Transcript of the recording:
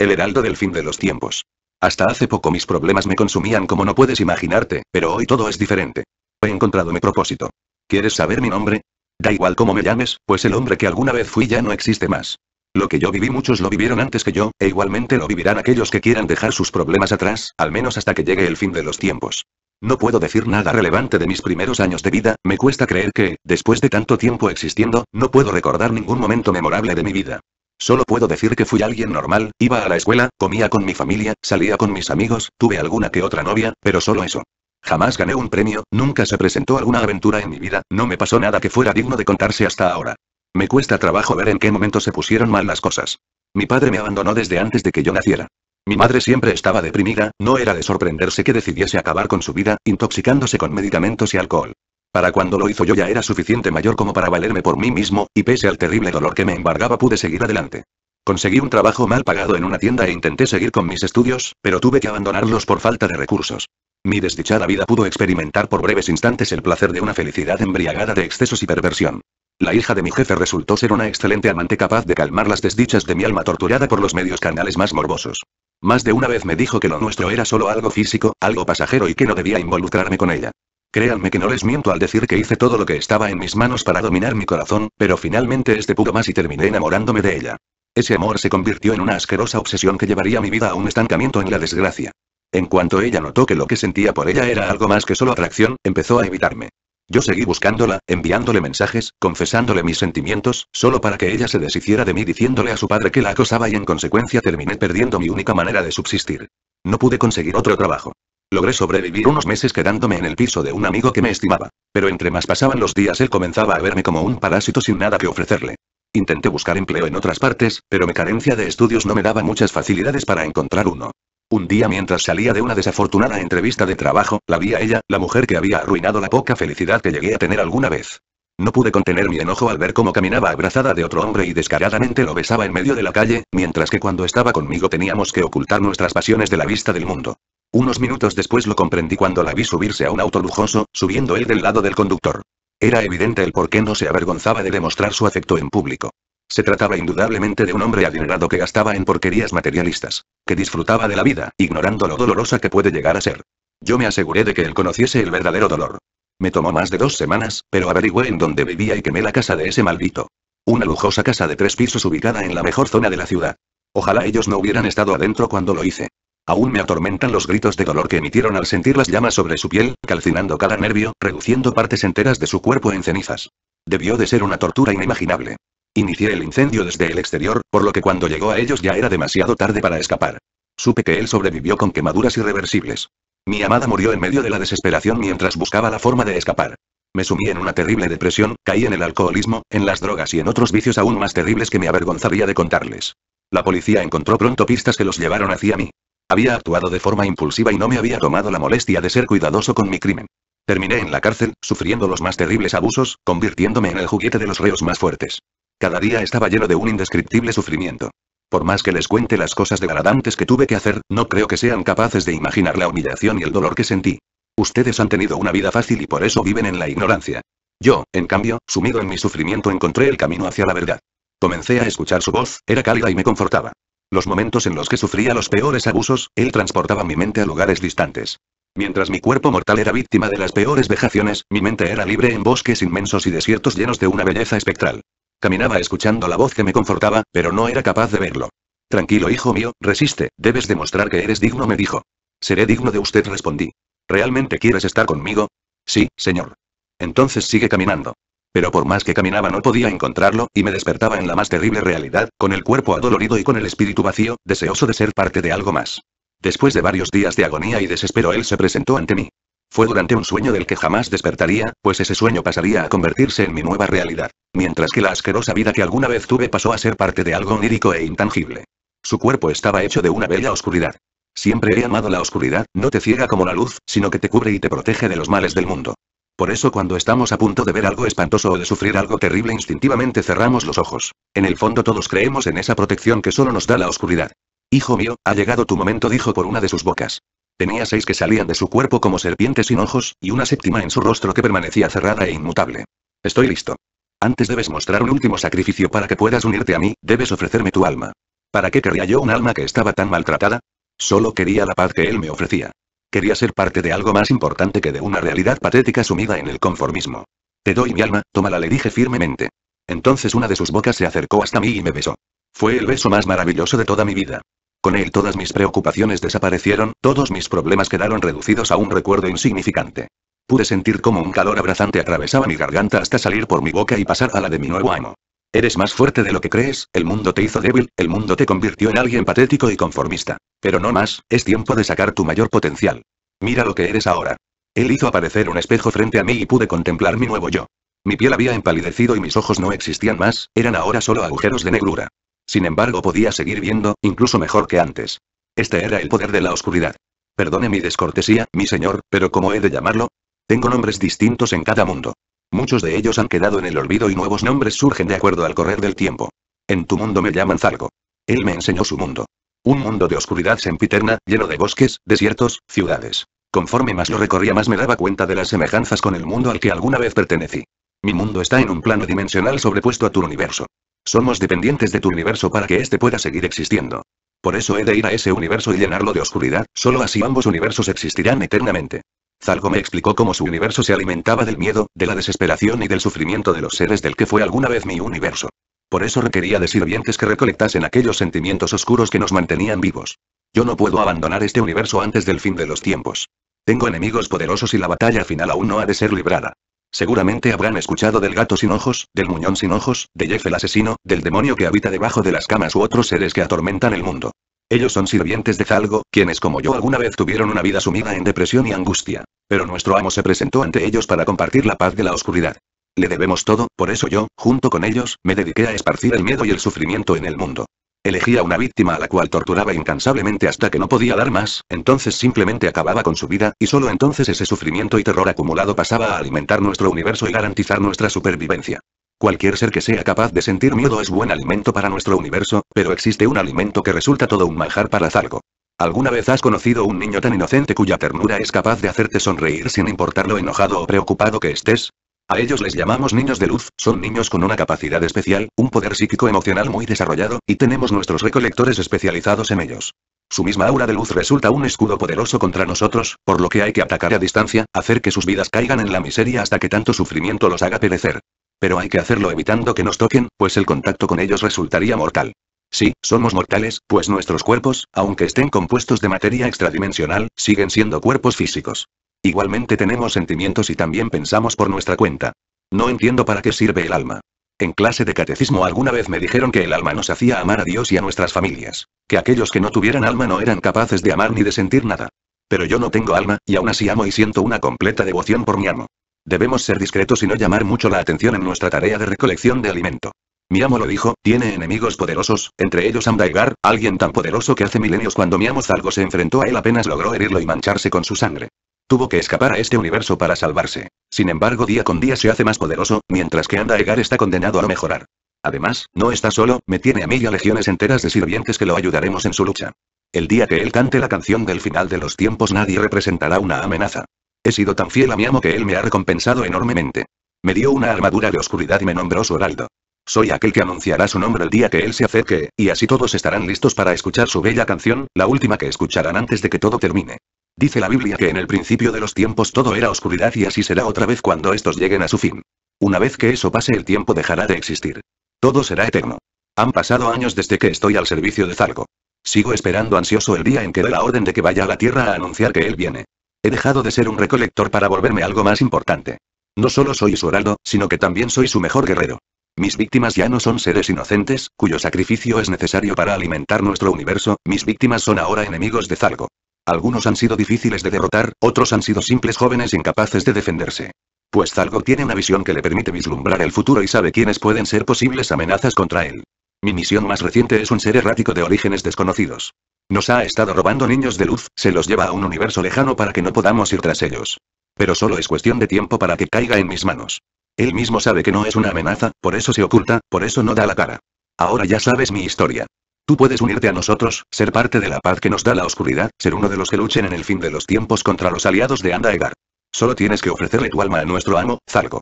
El heraldo del fin de los tiempos. Hasta hace poco mis problemas me consumían como no puedes imaginarte, pero hoy todo es diferente. He encontrado mi propósito. ¿Quieres saber mi nombre? Da igual cómo me llames, pues el hombre que alguna vez fui ya no existe más. Lo que yo viví muchos lo vivieron antes que yo, e igualmente lo vivirán aquellos que quieran dejar sus problemas atrás, al menos hasta que llegue el fin de los tiempos. No puedo decir nada relevante de mis primeros años de vida, me cuesta creer que, después de tanto tiempo existiendo, no puedo recordar ningún momento memorable de mi vida. Solo puedo decir que fui alguien normal, iba a la escuela, comía con mi familia, salía con mis amigos, tuve alguna que otra novia, pero solo eso. Jamás gané un premio, nunca se presentó alguna aventura en mi vida, no me pasó nada que fuera digno de contarse hasta ahora. Me cuesta trabajo ver en qué momento se pusieron mal las cosas. Mi padre me abandonó desde antes de que yo naciera. Mi madre siempre estaba deprimida, no era de sorprenderse que decidiese acabar con su vida, intoxicándose con medicamentos y alcohol. Para cuando lo hizo yo ya era suficiente mayor como para valerme por mí mismo, y pese al terrible dolor que me embargaba pude seguir adelante. Conseguí un trabajo mal pagado en una tienda e intenté seguir con mis estudios, pero tuve que abandonarlos por falta de recursos. Mi desdichada vida pudo experimentar por breves instantes el placer de una felicidad embriagada de excesos y perversión. La hija de mi jefe resultó ser una excelente amante capaz de calmar las desdichas de mi alma torturada por los medios canales más morbosos. Más de una vez me dijo que lo nuestro era solo algo físico, algo pasajero y que no debía involucrarme con ella. Créanme que no les miento al decir que hice todo lo que estaba en mis manos para dominar mi corazón, pero finalmente este pudo más y terminé enamorándome de ella. Ese amor se convirtió en una asquerosa obsesión que llevaría mi vida a un estancamiento en la desgracia. En cuanto ella notó que lo que sentía por ella era algo más que solo atracción, empezó a evitarme. Yo seguí buscándola, enviándole mensajes, confesándole mis sentimientos, solo para que ella se deshiciera de mí diciéndole a su padre que la acosaba y en consecuencia terminé perdiendo mi única manera de subsistir. No pude conseguir otro trabajo. Logré sobrevivir unos meses quedándome en el piso de un amigo que me estimaba. Pero entre más pasaban los días él comenzaba a verme como un parásito sin nada que ofrecerle. Intenté buscar empleo en otras partes, pero mi carencia de estudios no me daba muchas facilidades para encontrar uno. Un día mientras salía de una desafortunada entrevista de trabajo, la vi a ella, la mujer que había arruinado la poca felicidad que llegué a tener alguna vez. No pude contener mi enojo al ver cómo caminaba abrazada de otro hombre y descaradamente lo besaba en medio de la calle, mientras que cuando estaba conmigo teníamos que ocultar nuestras pasiones de la vista del mundo. Unos minutos después lo comprendí cuando la vi subirse a un auto lujoso, subiendo él del lado del conductor. Era evidente el por qué no se avergonzaba de demostrar su afecto en público. Se trataba indudablemente de un hombre adinerado que gastaba en porquerías materialistas, que disfrutaba de la vida, ignorando lo dolorosa que puede llegar a ser. Yo me aseguré de que él conociese el verdadero dolor. Me tomó más de dos semanas, pero averigüé en dónde vivía y quemé la casa de ese maldito. Una lujosa casa de tres pisos ubicada en la mejor zona de la ciudad. Ojalá ellos no hubieran estado adentro cuando lo hice. Aún me atormentan los gritos de dolor que emitieron al sentir las llamas sobre su piel, calcinando cada nervio, reduciendo partes enteras de su cuerpo en cenizas. Debió de ser una tortura inimaginable. Inicié el incendio desde el exterior, por lo que cuando llegó a ellos ya era demasiado tarde para escapar. Supe que él sobrevivió con quemaduras irreversibles. Mi amada murió en medio de la desesperación mientras buscaba la forma de escapar. Me sumí en una terrible depresión, caí en el alcoholismo, en las drogas y en otros vicios aún más terribles que me avergonzaría de contarles. La policía encontró pronto pistas que los llevaron hacia mí. Había actuado de forma impulsiva y no me había tomado la molestia de ser cuidadoso con mi crimen. Terminé en la cárcel, sufriendo los más terribles abusos, convirtiéndome en el juguete de los reos más fuertes. Cada día estaba lleno de un indescriptible sufrimiento. Por más que les cuente las cosas degradantes que tuve que hacer, no creo que sean capaces de imaginar la humillación y el dolor que sentí. Ustedes han tenido una vida fácil y por eso viven en la ignorancia. Yo, en cambio, sumido en mi sufrimiento encontré el camino hacia la verdad. Comencé a escuchar su voz, era cálida y me confortaba. Los momentos en los que sufría los peores abusos, él transportaba mi mente a lugares distantes. Mientras mi cuerpo mortal era víctima de las peores vejaciones, mi mente era libre en bosques inmensos y desiertos llenos de una belleza espectral. Caminaba escuchando la voz que me confortaba, pero no era capaz de verlo. Tranquilo hijo mío, resiste, debes demostrar que eres digno me dijo. Seré digno de usted respondí. ¿Realmente quieres estar conmigo? Sí, señor. Entonces sigue caminando. Pero por más que caminaba no podía encontrarlo, y me despertaba en la más terrible realidad, con el cuerpo adolorido y con el espíritu vacío, deseoso de ser parte de algo más. Después de varios días de agonía y desespero él se presentó ante mí. Fue durante un sueño del que jamás despertaría, pues ese sueño pasaría a convertirse en mi nueva realidad. Mientras que la asquerosa vida que alguna vez tuve pasó a ser parte de algo onírico e intangible. Su cuerpo estaba hecho de una bella oscuridad. Siempre he amado la oscuridad, no te ciega como la luz, sino que te cubre y te protege de los males del mundo. Por eso cuando estamos a punto de ver algo espantoso o de sufrir algo terrible instintivamente cerramos los ojos. En el fondo todos creemos en esa protección que solo nos da la oscuridad. Hijo mío, ha llegado tu momento dijo por una de sus bocas. Tenía seis que salían de su cuerpo como serpientes sin ojos, y una séptima en su rostro que permanecía cerrada e inmutable. Estoy listo. Antes debes mostrar un último sacrificio para que puedas unirte a mí, debes ofrecerme tu alma. ¿Para qué querría yo un alma que estaba tan maltratada? Solo quería la paz que él me ofrecía. Quería ser parte de algo más importante que de una realidad patética sumida en el conformismo. Te doy mi alma, tómala le dije firmemente. Entonces una de sus bocas se acercó hasta mí y me besó. Fue el beso más maravilloso de toda mi vida. Con él todas mis preocupaciones desaparecieron, todos mis problemas quedaron reducidos a un recuerdo insignificante. Pude sentir como un calor abrazante atravesaba mi garganta hasta salir por mi boca y pasar a la de mi nuevo amo. Eres más fuerte de lo que crees, el mundo te hizo débil, el mundo te convirtió en alguien patético y conformista. Pero no más, es tiempo de sacar tu mayor potencial. Mira lo que eres ahora. Él hizo aparecer un espejo frente a mí y pude contemplar mi nuevo yo. Mi piel había empalidecido y mis ojos no existían más, eran ahora solo agujeros de negrura. Sin embargo podía seguir viendo, incluso mejor que antes. Este era el poder de la oscuridad. Perdone mi descortesía, mi señor, pero ¿cómo he de llamarlo? Tengo nombres distintos en cada mundo. Muchos de ellos han quedado en el olvido y nuevos nombres surgen de acuerdo al correr del tiempo. En tu mundo me llaman Zargo. Él me enseñó su mundo. Un mundo de oscuridad sempiterna, lleno de bosques, desiertos, ciudades. Conforme más lo recorría más me daba cuenta de las semejanzas con el mundo al que alguna vez pertenecí. Mi mundo está en un plano dimensional sobrepuesto a tu universo. Somos dependientes de tu universo para que éste pueda seguir existiendo. Por eso he de ir a ese universo y llenarlo de oscuridad, solo así ambos universos existirán eternamente. Zalgo me explicó cómo su universo se alimentaba del miedo, de la desesperación y del sufrimiento de los seres del que fue alguna vez mi universo. Por eso requería de sirvientes que recolectasen aquellos sentimientos oscuros que nos mantenían vivos. Yo no puedo abandonar este universo antes del fin de los tiempos. Tengo enemigos poderosos y la batalla final aún no ha de ser librada. Seguramente habrán escuchado del gato sin ojos, del muñón sin ojos, de Jeff el asesino, del demonio que habita debajo de las camas u otros seres que atormentan el mundo. Ellos son sirvientes de Zalgo, quienes como yo alguna vez tuvieron una vida sumida en depresión y angustia. Pero nuestro amo se presentó ante ellos para compartir la paz de la oscuridad. Le debemos todo, por eso yo, junto con ellos, me dediqué a esparcir el miedo y el sufrimiento en el mundo. Elegía una víctima a la cual torturaba incansablemente hasta que no podía dar más, entonces simplemente acababa con su vida, y solo entonces ese sufrimiento y terror acumulado pasaba a alimentar nuestro universo y garantizar nuestra supervivencia. Cualquier ser que sea capaz de sentir miedo es buen alimento para nuestro universo, pero existe un alimento que resulta todo un manjar para zalgo. ¿Alguna vez has conocido un niño tan inocente cuya ternura es capaz de hacerte sonreír sin importar lo enojado o preocupado que estés? A ellos les llamamos niños de luz, son niños con una capacidad especial, un poder psíquico emocional muy desarrollado, y tenemos nuestros recolectores especializados en ellos. Su misma aura de luz resulta un escudo poderoso contra nosotros, por lo que hay que atacar a distancia, hacer que sus vidas caigan en la miseria hasta que tanto sufrimiento los haga perecer. Pero hay que hacerlo evitando que nos toquen, pues el contacto con ellos resultaría mortal. Sí, somos mortales, pues nuestros cuerpos, aunque estén compuestos de materia extradimensional, siguen siendo cuerpos físicos. Igualmente tenemos sentimientos y también pensamos por nuestra cuenta. No entiendo para qué sirve el alma. En clase de catecismo alguna vez me dijeron que el alma nos hacía amar a Dios y a nuestras familias, que aquellos que no tuvieran alma no eran capaces de amar ni de sentir nada. Pero yo no tengo alma, y aún así amo y siento una completa devoción por mi amo. Debemos ser discretos y no llamar mucho la atención en nuestra tarea de recolección de alimento. Mi amo lo dijo, tiene enemigos poderosos, entre ellos Egar, alguien tan poderoso que hace milenios cuando mi amo Zargo se enfrentó a él apenas logró herirlo y mancharse con su sangre. Tuvo que escapar a este universo para salvarse. Sin embargo día con día se hace más poderoso, mientras que Amdaigar está condenado a no mejorar. Además, no está solo, me tiene a mí y a legiones enteras de sirvientes que lo ayudaremos en su lucha. El día que él cante la canción del final de los tiempos nadie representará una amenaza. He sido tan fiel a mi amo que él me ha recompensado enormemente. Me dio una armadura de oscuridad y me nombró su heraldo. Soy aquel que anunciará su nombre el día que él se acerque, y así todos estarán listos para escuchar su bella canción, la última que escucharán antes de que todo termine. Dice la Biblia que en el principio de los tiempos todo era oscuridad y así será otra vez cuando estos lleguen a su fin. Una vez que eso pase el tiempo dejará de existir. Todo será eterno. Han pasado años desde que estoy al servicio de Zarco. Sigo esperando ansioso el día en que dé la orden de que vaya a la Tierra a anunciar que él viene. He dejado de ser un recolector para volverme algo más importante. No solo soy su heraldo, sino que también soy su mejor guerrero. Mis víctimas ya no son seres inocentes, cuyo sacrificio es necesario para alimentar nuestro universo, mis víctimas son ahora enemigos de Zalgo. Algunos han sido difíciles de derrotar, otros han sido simples jóvenes incapaces de defenderse. Pues Zalgo tiene una visión que le permite vislumbrar el futuro y sabe quiénes pueden ser posibles amenazas contra él. Mi misión más reciente es un ser errático de orígenes desconocidos. Nos ha estado robando niños de luz, se los lleva a un universo lejano para que no podamos ir tras ellos. Pero solo es cuestión de tiempo para que caiga en mis manos. Él mismo sabe que no es una amenaza, por eso se oculta, por eso no da la cara. Ahora ya sabes mi historia. Tú puedes unirte a nosotros, ser parte de la paz que nos da la oscuridad, ser uno de los que luchen en el fin de los tiempos contra los aliados de Andaegar. Solo tienes que ofrecerle tu alma a nuestro amo, Zalgo.